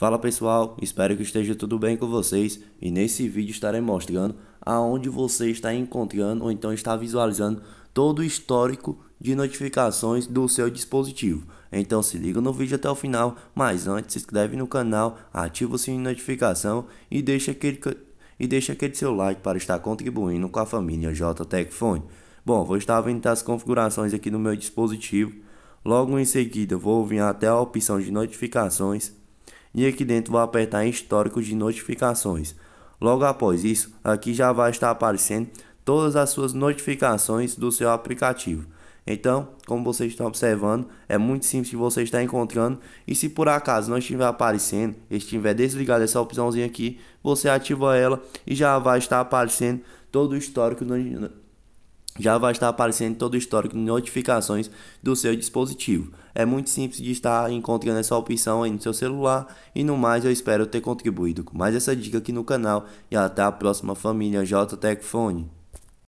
Fala pessoal, espero que esteja tudo bem com vocês e nesse vídeo estarei mostrando aonde você está encontrando ou então está visualizando todo o histórico de notificações do seu dispositivo. Então se liga no vídeo até o final, mas antes se inscreve no canal, ativa o sininho de notificação e deixa aquele, e deixa aquele seu like para estar contribuindo com a família JTEC Phone. Bom, vou estar vendo as configurações aqui no meu dispositivo, logo em seguida vou vir até a opção de notificações e aqui dentro vou apertar em histórico de notificações. Logo após isso, aqui já vai estar aparecendo todas as suas notificações do seu aplicativo. Então, como vocês estão observando, é muito simples de você estar encontrando e se por acaso não estiver aparecendo, estiver desligada essa opçãozinha aqui, você ativa ela e já vai estar aparecendo todo o histórico no... já vai estar aparecendo todo o histórico de notificações do seu dispositivo. É muito simples de estar encontrando essa opção aí no seu celular. E no mais, eu espero ter contribuído com mais essa dica aqui no canal. E até a próxima família JTecFone.